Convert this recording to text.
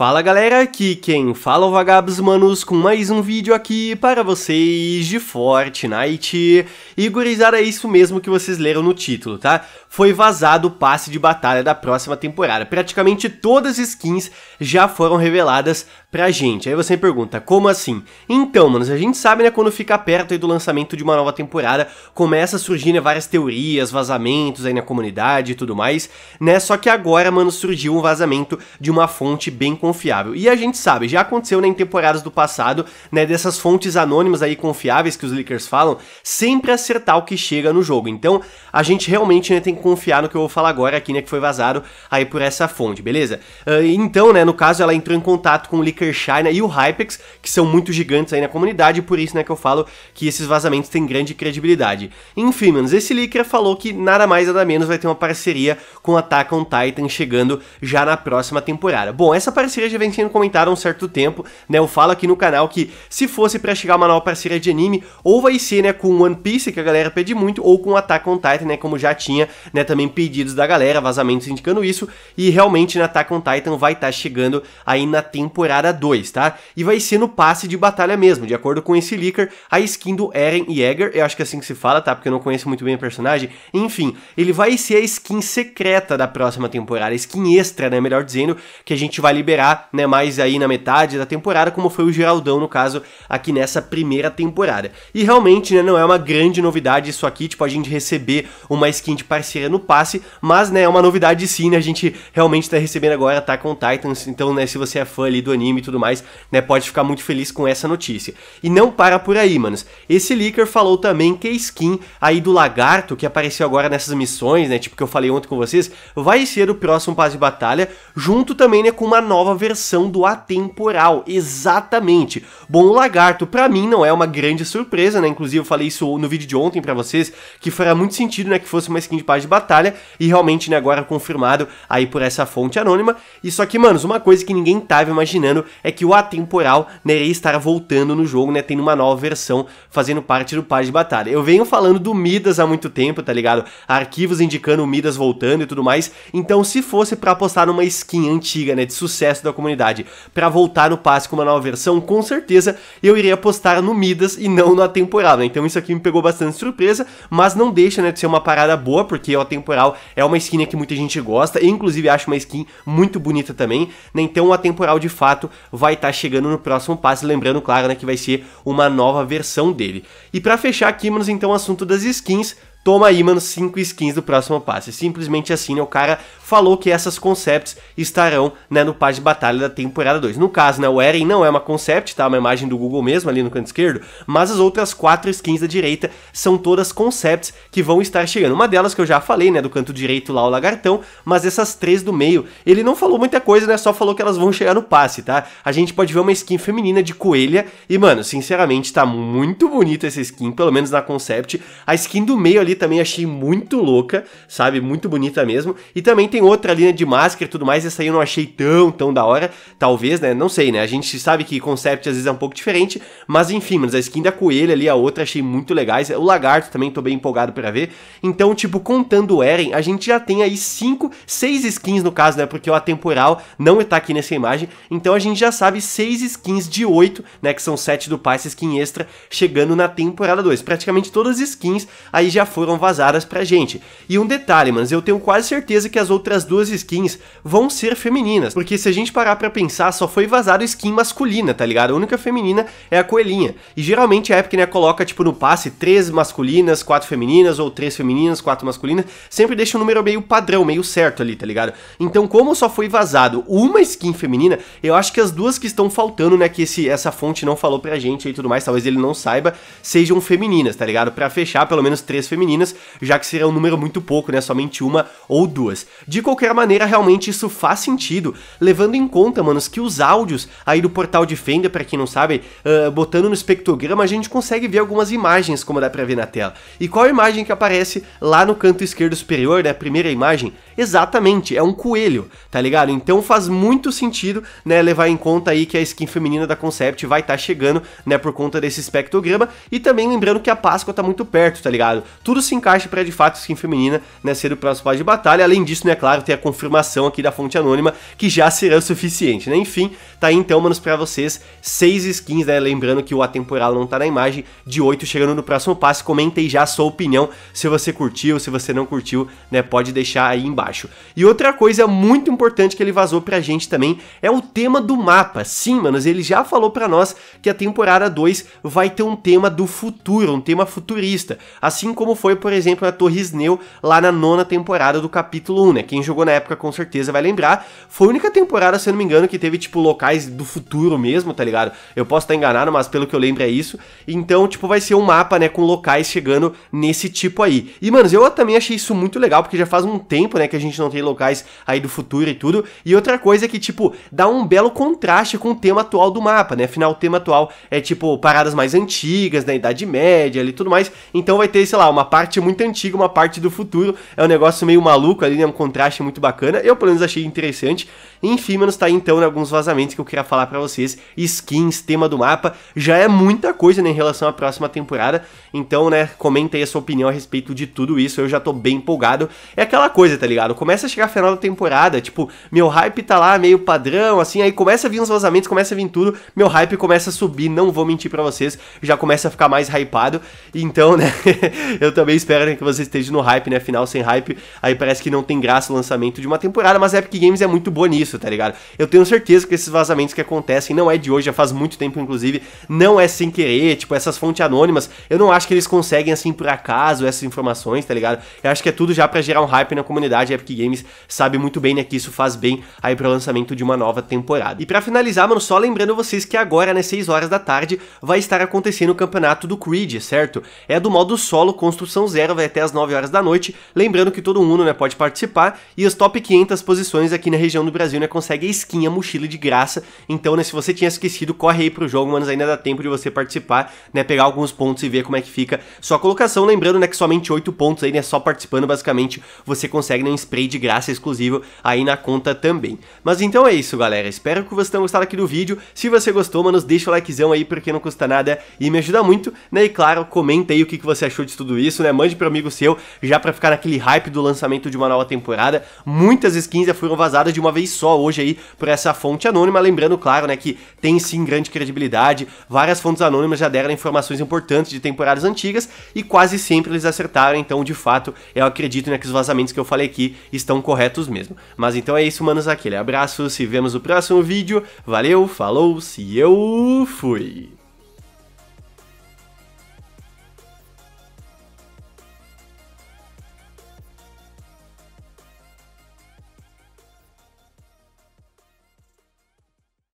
Fala galera, aqui quem fala é o Vagabos Manos com mais um vídeo aqui para vocês de Fortnite. E gurizada, é isso mesmo que vocês leram no título, tá? Foi vazado o passe de batalha da próxima temporada. Praticamente todas as skins já foram reveladas pra gente. Aí você me pergunta, como assim? Então, manos, a gente sabe, né, quando fica perto aí do lançamento de uma nova temporada, começa a surgir, né, várias teorias, vazamentos aí na comunidade e tudo mais, né? Só que agora, mano, surgiu um vazamento de uma fonte bem confiável. E a gente sabe, já aconteceu né, em temporadas do passado, né, dessas fontes anônimas aí confiáveis que os leakers falam, sempre acertar o que chega no jogo. Então, a gente realmente né, tem que confiar no que eu vou falar agora aqui, né, que foi vazado aí por essa fonte, beleza? Uh, então, né, no caso, ela entrou em contato com o Licker China né, e o Hypex, que são muito gigantes aí na comunidade, e por isso, né, que eu falo que esses vazamentos têm grande credibilidade. Enfim, menos, esse leaker falou que nada mais nada menos vai ter uma parceria com o Attack on Titan chegando já na próxima temporada. Bom, essa parceria já vem sendo comentada há um certo tempo, né? Eu falo aqui no canal que se fosse para chegar uma nova parceria de anime, ou vai ser, né, com One Piece, que a galera pede muito, ou com Attack on Titan, né, como já tinha, né, também pedidos da galera, vazamentos indicando isso, e realmente na Attack on Titan vai estar tá chegando aí na temporada 2, tá? E vai ser no passe de batalha mesmo, de acordo com esse leaker, a skin do Eren Yeager, eu acho que é assim que se fala, tá? Porque eu não conheço muito bem o personagem, enfim, ele vai ser a skin secreta da próxima temporada, a skin extra, né, melhor dizendo, que a gente vai liberar superar, né, mais aí na metade da temporada, como foi o Geraldão, no caso, aqui nessa primeira temporada. E realmente, né, não é uma grande novidade isso aqui, tipo, a gente receber uma skin de parceira no passe, mas, né, é uma novidade sim, né, a gente realmente tá recebendo agora tá com Titans, então, né, se você é fã ali do anime e tudo mais, né, pode ficar muito feliz com essa notícia. E não para por aí, manos. Esse leaker falou também que a skin aí do lagarto, que apareceu agora nessas missões, né, tipo que eu falei ontem com vocês, vai ser o próximo passe de batalha, junto também, né, com uma nova nova versão do Atemporal, exatamente. Bom, o Lagarto para mim não é uma grande surpresa, né? Inclusive eu falei isso no vídeo de ontem para vocês, que fará muito sentido, né, que fosse uma skin de paz de batalha e realmente, né, agora confirmado aí por essa fonte anônima. E só que, manos, uma coisa que ninguém tava imaginando é que o Atemporal, né, iria estar voltando no jogo, né, tendo uma nova versão fazendo parte do paz de batalha. Eu venho falando do Midas há muito tempo, tá ligado? Arquivos indicando o Midas voltando e tudo mais. Então, se fosse para apostar numa skin antiga, né, de sucesso resto da comunidade para voltar no passe com uma nova versão, com certeza eu iria apostar no Midas e não no Atemporal, né? Então isso aqui me pegou bastante surpresa, mas não deixa né, de ser uma parada boa, porque o Atemporal é uma skin que muita gente gosta, e inclusive acho uma skin muito bonita também, né? Então o Atemporal de fato vai estar tá chegando no próximo passe, lembrando, claro, né, que vai ser uma nova versão dele. E para fechar aqui, manos, então o assunto das skins, Toma aí, mano, 5 skins do próximo passe. Simplesmente assim, né? O cara falou que essas concepts estarão, né, no passe de batalha da temporada 2. No caso, né, o Eren não é uma concept, tá? Uma imagem do Google mesmo ali no canto esquerdo, mas as outras quatro skins da direita são todas concepts que vão estar chegando. Uma delas que eu já falei, né, do canto direito lá o lagartão, mas essas três do meio, ele não falou muita coisa, né? Só falou que elas vão chegar no passe, tá? A gente pode ver uma skin feminina de coelha e, mano, sinceramente tá muito bonita essa skin, pelo menos na concept. A skin do meio ali ali também achei muito louca, sabe? Muito bonita mesmo. E também tem outra linha de máscara e tudo mais, essa aí eu não achei tão, tão da hora. Talvez, né? Não sei, né? A gente sabe que concept às vezes é um pouco diferente, mas enfim, mas a skin da coelha ali, a outra, achei muito legais. O lagarto também tô bem empolgado para ver. Então, tipo, contando o Eren, a gente já tem aí 5, 6 skins no caso, né? Porque o atemporal não está aqui nessa imagem. Então a gente já sabe 6 skins de 8, né? Que são 7 do essa skin extra, chegando na temporada 2. Praticamente todas as skins aí já foram foram vazadas pra gente. E um detalhe, mas eu tenho quase certeza que as outras duas skins vão ser femininas, porque se a gente parar pra pensar, só foi vazado skin masculina, tá ligado? A única feminina é a coelhinha. E geralmente a Epic, né, coloca, tipo, no passe, três masculinas, quatro femininas, ou três femininas, quatro masculinas, sempre deixa um número meio padrão, meio certo ali, tá ligado? Então, como só foi vazado uma skin feminina, eu acho que as duas que estão faltando, né, que esse, essa fonte não falou pra gente e tudo mais, talvez ele não saiba, sejam femininas, tá ligado? Pra fechar, pelo menos três femininas femininas, já que seria um número muito pouco, né? Somente uma ou duas. De qualquer maneira, realmente isso faz sentido, levando em conta, manos, que os áudios aí do portal de Fenda, para quem não sabe, uh, botando no espectrograma, a gente consegue ver algumas imagens, como dá pra ver na tela. E qual a imagem que aparece lá no canto esquerdo superior, né? A primeira imagem? Exatamente, é um coelho, tá ligado? Então faz muito sentido, né? Levar em conta aí que a skin feminina da Concept vai estar tá chegando, né? Por conta desse espectrograma. E também lembrando que a Páscoa tá muito perto, tá ligado? Tudo tudo se encaixa para de fato skin feminina né, ser o próximo passo de batalha. Além disso, né, claro, tem a confirmação aqui da fonte anônima que já será o suficiente, né? Enfim, tá aí então, manos, para vocês seis skins, né? Lembrando que o atemporal não tá na imagem, de oito chegando no próximo passo. Comentem já a sua opinião, se você curtiu, se você não curtiu, né? Pode deixar aí embaixo. E outra coisa muito importante que ele vazou pra gente também é o tema do mapa. Sim, manos, ele já falou pra nós que a temporada 2 vai ter um tema do futuro, um tema futurista, assim como foi foi, por exemplo, a Torre Sneu, lá na nona temporada do capítulo 1, né? Quem jogou na época com certeza vai lembrar. Foi a única temporada, se eu não me engano, que teve, tipo, locais do futuro mesmo, tá ligado? Eu posso estar enganado, mas pelo que eu lembro é isso. Então, tipo, vai ser um mapa, né, com locais chegando nesse tipo aí. E, mano, eu também achei isso muito legal, porque já faz um tempo, né, que a gente não tem locais aí do futuro e tudo. E outra coisa é que, tipo, dá um belo contraste com o tema atual do mapa, né? Afinal, o tema atual é, tipo, paradas mais antigas, da Idade Média e tudo mais. Então vai ter, sei lá, uma parte parte muito antiga, uma parte do futuro. É um negócio meio maluco ali, né? Um contraste muito bacana. Eu, pelo menos, achei interessante. Enfim, mano, tá aí então né, alguns vazamentos que eu queria falar para vocês. Skins, tema do mapa, já é muita coisa, né, em relação à próxima temporada. Então, né, comenta aí a sua opinião a respeito de tudo isso. Eu já tô bem empolgado. É aquela coisa, tá ligado? Começa a chegar a final da temporada, tipo, meu hype tá lá meio padrão, assim, aí começa a vir uns vazamentos, começa a vir tudo, meu hype começa a subir, não vou mentir para vocês, já começa a ficar mais hypado. Então, né, eu também também espero né, que você esteja no hype, né? Afinal, sem hype, aí parece que não tem graça o lançamento de uma temporada, mas a Epic Games é muito boa nisso, tá ligado? Eu tenho certeza que esses vazamentos que acontecem não é de hoje, já faz muito tempo, inclusive, não é sem querer, tipo, essas fontes anônimas, eu não acho que eles conseguem, assim, por acaso, essas informações, tá ligado? Eu acho que é tudo já para gerar um hype na comunidade, a Epic Games sabe muito bem, né, que isso faz bem aí pro lançamento de uma nova temporada. E para finalizar, mano, só lembrando vocês que agora, né, 6 horas da tarde, vai estar acontecendo o campeonato do Creed, certo? É do modo solo construção Disrupção Zero vai até as 9 horas da noite. Lembrando que todo mundo né, pode participar e as top 500 posições aqui na região do Brasil né, consegue a skin, a mochila de graça. Então, né, se você tinha esquecido, corre aí pro jogo, mas ainda dá tempo de você participar, né, pegar alguns pontos e ver como é que fica sua colocação. Lembrando né, que somente 8 pontos aí, né, só participando basicamente você consegue né, um spray de graça exclusivo aí na conta também. Mas então é isso, galera. Espero que vocês tenham gostado aqui do vídeo. Se você gostou, mano, deixa o likezão aí porque não custa nada e me ajuda muito, né? E claro, comenta aí o que, que você achou de tudo isso isso, né? Mande para amigo seu, já para ficar naquele hype do lançamento de uma nova temporada. Muitas skins já foram vazadas de uma vez só hoje aí por essa fonte anônima, lembrando, claro, né, que tem sim grande credibilidade. Várias fontes anônimas já deram informações importantes de temporadas antigas e quase sempre eles acertaram, então de fato, eu acredito né, que os vazamentos que eu falei aqui estão corretos mesmo. Mas então é isso, manos, aquele abraço, se vemos no próximo vídeo. Valeu, falou, se eu fui.